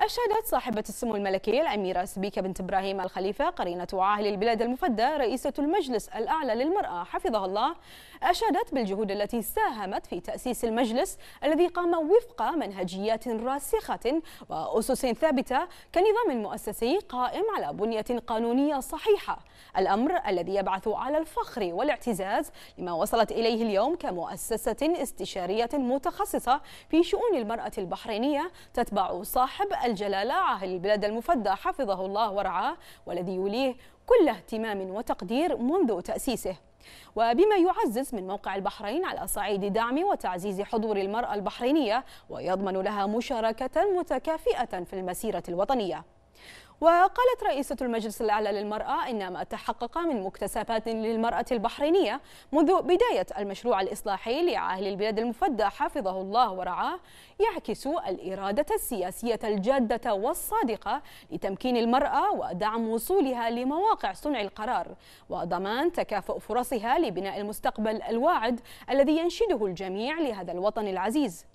أشادت صاحبة السمو الملكي الأميرة سبيكة بنت إبراهيم الخليفة قرينة عاهل البلاد المفدى رئيسة المجلس الأعلى للمرأة حفظها الله أشادت بالجهود التي ساهمت في تأسيس المجلس الذي قام وفق منهجيات راسخة وأسس ثابتة كنظام مؤسسي قائم على بنية قانونية صحيحة الأمر الذي يبعث على الفخر والاعتزاز لما وصلت إليه اليوم كمؤسسة استشارية متخصصة في شؤون المرأة البحرينية تتبع صاحب الجلالة عاهل البلاد المفدى حفظه الله ورعاه والذي يوليه كل اهتمام وتقدير منذ تأسيسه وبما يعزز من موقع البحرين على صعيد دعم وتعزيز حضور المرأة البحرينية ويضمن لها مشاركة متكافئة في المسيرة الوطنية وقالت رئيسة المجلس الأعلى للمرأة إن ما تحقق من مكتسبات للمرأة البحرينية منذ بداية المشروع الإصلاحي لعاهل البلاد المفدى حفظه الله ورعاه يعكس الإرادة السياسية الجادة والصادقة لتمكين المرأة ودعم وصولها لمواقع صنع القرار وضمان تكافؤ فرصها لبناء المستقبل الواعد الذي ينشده الجميع لهذا الوطن العزيز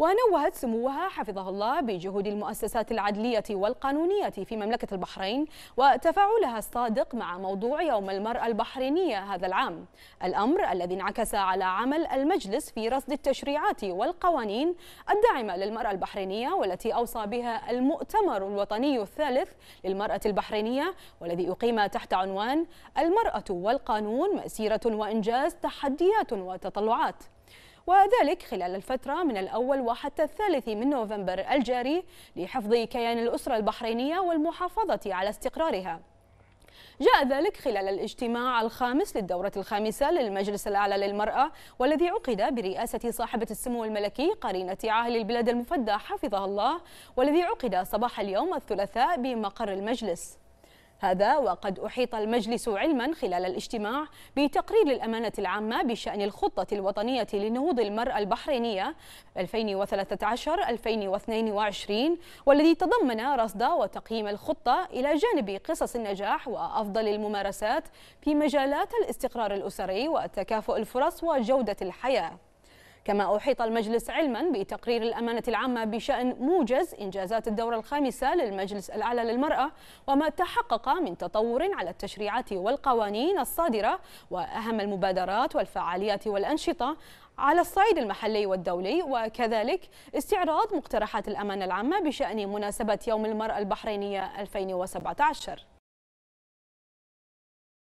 ونوهت سموها حفظه الله بجهود المؤسسات العدلية والقانونية في مملكة البحرين وتفاعلها الصادق مع موضوع يوم المرأة البحرينية هذا العام الأمر الذي انعكس على عمل المجلس في رصد التشريعات والقوانين الداعمة للمرأة البحرينية والتي أوصى بها المؤتمر الوطني الثالث للمرأة البحرينية والذي أقيم تحت عنوان المرأة والقانون مسيرة وإنجاز تحديات وتطلعات وذلك خلال الفترة من الأول وحتى الثالث من نوفمبر الجاري لحفظ كيان الأسرة البحرينية والمحافظة على استقرارها جاء ذلك خلال الاجتماع الخامس للدورة الخامسة للمجلس الأعلى للمرأة والذي عقد برئاسة صاحبة السمو الملكي قرينة عاهل البلاد المفدى حفظها الله والذي عقد صباح اليوم الثلاثاء بمقر المجلس هذا وقد أحيط المجلس علما خلال الاجتماع بتقرير الأمانة العامة بشأن الخطة الوطنية لنهوض المرأة البحرينية 2013-2022 والذي تضمن رصد وتقييم الخطة إلى جانب قصص النجاح وأفضل الممارسات في مجالات الاستقرار الأسري وتكافؤ الفرص وجودة الحياة كما أحيط المجلس علما بتقرير الأمانة العامة بشأن موجز إنجازات الدورة الخامسة للمجلس الأعلى للمرأة وما تحقق من تطور على التشريعات والقوانين الصادرة وأهم المبادرات والفعاليات والأنشطة على الصعيد المحلي والدولي وكذلك استعراض مقترحات الأمانة العامة بشأن مناسبة يوم المرأة البحرينية 2017